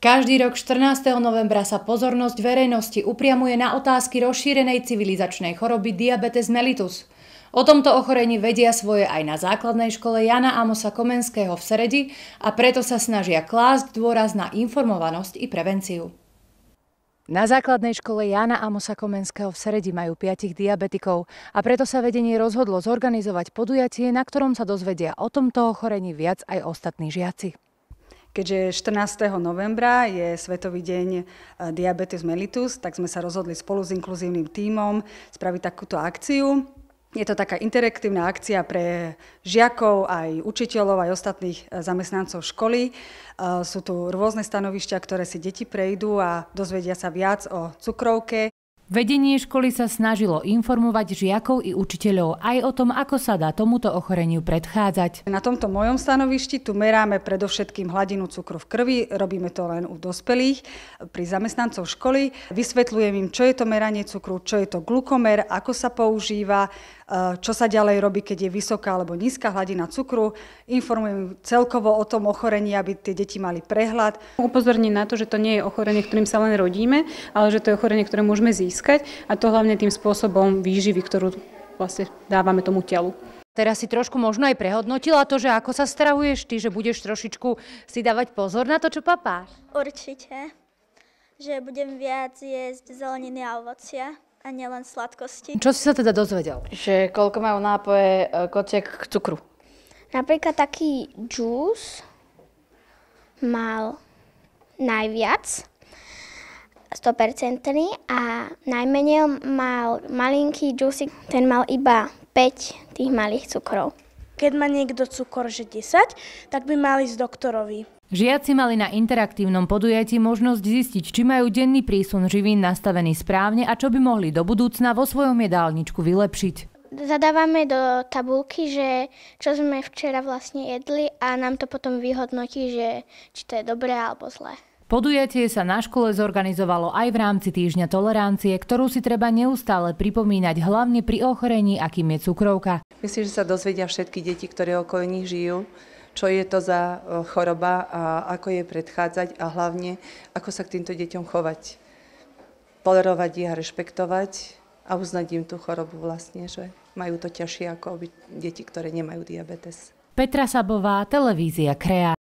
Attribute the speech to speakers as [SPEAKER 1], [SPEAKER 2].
[SPEAKER 1] Každý rok 14. novembra sa pozornosť verejnosti upriamuje na otázky rozšírenej civilizačnej choroby diabetes mellitus. O tomto ochorení vedia svoje aj na základnej škole Jana Amosa Komenského v Seredi a preto sa snažia klásť dôraz na informovanosť i prevenciu. Na základnej škole Jana Amosa Komenského v Seredi majú piatich diabetikov a preto sa vedenie rozhodlo zorganizovať podujatie, na ktorom sa dozvedia o tomto ochorení viac aj ostatní žiaci. Keďže 14.
[SPEAKER 2] novembra je Svetový deň eh, diabetes mellitus, tak sme sa rozhodli spolu s inkluzívnym tímom spraviť takúto akciu. Je to taká interaktívna akcia pre žiakov, aj učiteľov, aj ostatných eh, zamestnancov školy. Eh, sú tu rôzne
[SPEAKER 1] stanovišťa, ktoré si deti prejdú a dozvedia sa viac o cukrovke, Vedenie školy sa snažilo informovať žiakov i učiteľov aj o tom, ako sa dá tomuto ochoreniu predchádzať. Na tomto mojom stanovišti tu meráme predovšetkým hladinu cukru v krvi, robíme
[SPEAKER 2] to len u dospelých, pri zamestnancov školy. Vysvetľujem im, čo je to meranie cukru, čo je to glukomer, ako sa používa, e, čo sa ďalej robí, keď je vysoká alebo nízka hladina cukru. Informujem celkovo o tom ochorení, aby tie deti mali prehľad. Upozorním na to, že to nie je ochorenie, ktorým sa len rodíme, ale že to je ochorenie, ktoré môžeme získať získať a to
[SPEAKER 1] hlavne tým spôsobom výživy, ktorú vlastne dávame tomu telu. Teraz si trošku možno aj prehodnotila to, že ako sa strahuješ ty, že budeš trošičku si dávať pozor na to, čo papáš?
[SPEAKER 3] Určite, že budem viac jesť zeleniny a ovocia a nielen sladkosti. Čo si sa teda
[SPEAKER 1] dozvedel? Že koľko majú nápoje e, k cukru?
[SPEAKER 3] Napríklad taký džús mal najviac 100% a najmenej mal malinký džusik, ten mal iba 5 tých malých cukrov. Keď má niekto cukor, že 10, tak by mali ísť doktorovi.
[SPEAKER 1] Žiaci mali na interaktívnom podujatí možnosť zistiť, či majú denný prísun živín nastavený správne a čo by mohli do budúcna vo svojom jedálničku vylepšiť
[SPEAKER 3] zadávame do tabulky, že čo sme včera vlastne jedli a nám to potom vyhodnotí, že či to je dobré alebo zlé.
[SPEAKER 1] Podujatie sa na škole zorganizovalo aj v rámci týždňa tolerancie, ktorú si treba neustále pripomínať hlavne pri ochorení, akým je cukrovka.
[SPEAKER 4] Myslím, že sa dozvedia všetky deti, ktoré okolo nich žijú, čo je to za e, choroba a ako je predchádzať a hlavne ako sa k týmto deťom chovať. Tolerovať ich a rešpektovať a uznať im tú chorobu vlastne, že majú to ťažšie ako deti, ktoré nemajú diabetes.
[SPEAKER 1] Petra Sabová, televízia Krea.